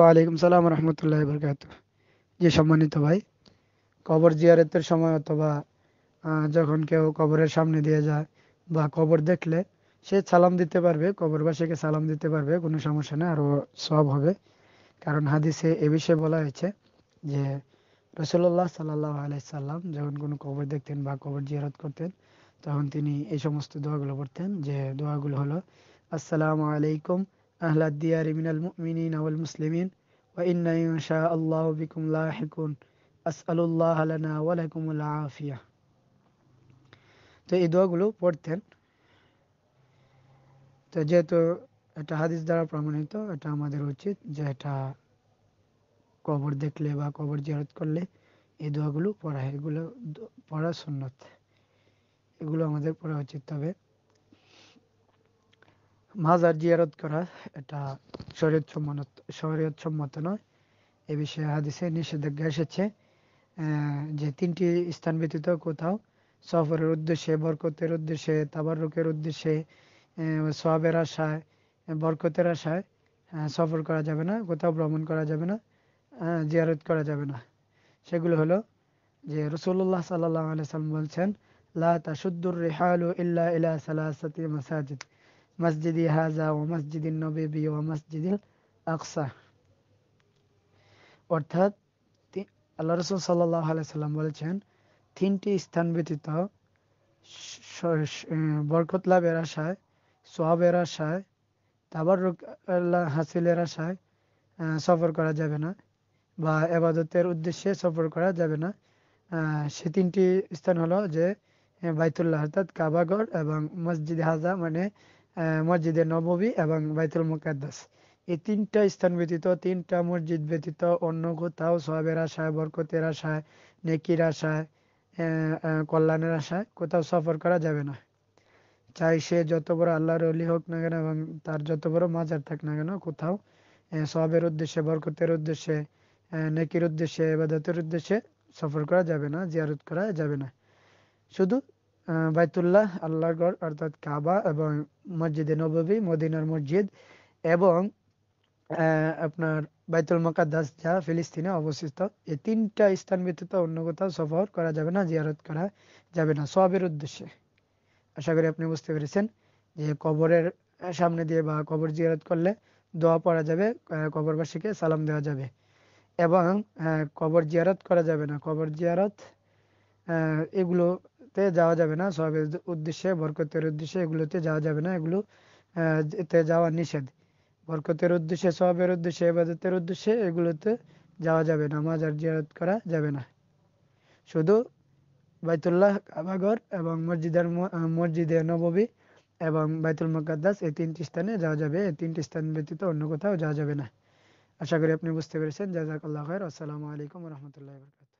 ওয়ালাইকুম সালাম রহমতুল্লাহ বরকাত যে সম্মানিত ভাই কবর জিয়ারতের সময় অথবা যখন কেউ কবরের সামনে দিয়ে যায় বা কবর দেখলে সে সালাম দিতে পারবে কবরবাসীকে সালাম দিতে পারবে কোনো সমস্যা নেই আরও সব হবে কারণ হাদিসে এ বিষয়ে বলা হয়েছে যে রসুল্লাহ সাল্লাহ আলাইসাল্লাম যখন কোনো কবর দেখতেন বা কবর জিয়ারত করতেন তখন তিনি এই সমস্ত দোয়াগুলো করতেন যে দোয়াগুলো হলো আসসালামু আলাইকুম أهل الديار من المؤمنين والمسلمين وإن إن شاء الله بكم لاحقون أسأل الله لنا ولكم العافية তো এই দোয়াগুলো পড়তেন তো যেহেতু এটা হাদিস দ্বারা প্রমাণিত এটা আমাদের উচিত যে এটা কবর দেখলে বা কবর জিয়ারত করলে এই দোয়াগুলো পড়া এগুলো পড়া সুন্নত এগুলো আমাদের পড়া উচিত তবে মাজার জিয়ারত করা এটা শরীয়ত সম্মত শরীয়ত সম্মত নয় এ বিষয়ে হাদিসে নিষেধাজ্ঞা এসেছে যে তিনটি স্থান ব্যতীত কোথাও সফরের উদ্দেশ্যে বরকতের উদ্দেশ্যে তাবারুকের উদ্দেশ্যে সবের আশায় বরকতের আশায় সফর করা যাবে না কোথাও ভ্রমণ করা যাবে না জিয়ারত করা যাবে না সেগুলো হলো যে রসুল্লাহ সাল্লাহ আলিয়াল্লাম বলছেন লা তাশুদ্দুর রেহালু ইল্লা ইলা সালাহ সাতি মাসাজিদ মসজিদি হাজা ও মসজিদিন নবী ও মসজিদ আকসা অর্থাৎ আল্লাহ রসুল সাল্লাম বলেছেন তিনটি স্থান ব্যতীত বরকত লাভের আশায় সোয়াবের আশায় তাবার হাসিলের আশায় সফর করা যাবে না বা এবাদতের উদ্দেশ্যে সফর করা যাবে না সে তিনটি স্থান হলো যে বাইতুল্লাহ অর্থাৎ কাবাগর এবং মসজিদ হাজা মানে মসজিদে নববী এবং বাইতুল মুকাদ্দাস এই তিনটা স্থান ব্যতীত তিনটা মসজিদ ব্যতীত অন্য কোথাও সবের আশায় বরকতের আশায় নেকির আশায় কল্যাণের আশায় কোথাও সফর করা যাবে না চাই সে যত বড় আল্লাহর অলি হোক না কেন এবং তার যত বড় মাজার থাক না কেন কোথাও সবের উদ্দেশ্যে বরকতের উদ্দেশ্যে নেকির উদ্দেশ্যে এবাদতের উদ্দেশ্যে সফর করা যাবে না জিয়ারত করা যাবে না শুধু বাইতুল্লাহ আল্লাহগড় অর্থাৎ কাবা এবং মসজিদে নবী মদিনার মসজিদ এবং আপনার বাইতুল মকাদ্দাস যা ফিলিস্তিনে অবস্থিত এই তিনটা স্থান ব্যতীত অন্য কোথাও সফর করা যাবে না জিয়ারত করা যাবে না সবের উদ্দেশ্যে আশা করি আপনি বুঝতে পেরেছেন যে কবরের সামনে দিয়ে বা কবর জিয়ারত করলে দোয়া পড়া যাবে কবরবাসীকে সালাম দেওয়া যাবে এবং কবর জিয়ারত করা যাবে না কবর জিয়ারত এগুলো তে যাওয়া যাবে না সবের উদ্দেশ্যে বরকতের উদ্দেশ্যে এগুলোতে যাওয়া যাবে না এগুলো এতে যাওয়া নিষেধ বরকতের উদ্দেশ্যে সবের উদ্দেশ্যে এবাদতের উদ্দেশ্যে এগুলোতে যাওয়া যাবে না মাজার জিয়ারত করা যাবে না শুধু বাইতুল্লাহ কাবাগর এবং মসজিদের মসজিদে নববী এবং বাইতুল মকাদ্দাস এই তিনটি স্থানে যাওয়া যাবে এই তিনটি স্থান ব্যতীত অন্য কোথাও যাওয়া যাবে না আশা করি আপনি বুঝতে পেরেছেন জাজাকাল্লাহ খায়ের আসসালামু আলাইকুম রহমতুল্লাহ বরকাত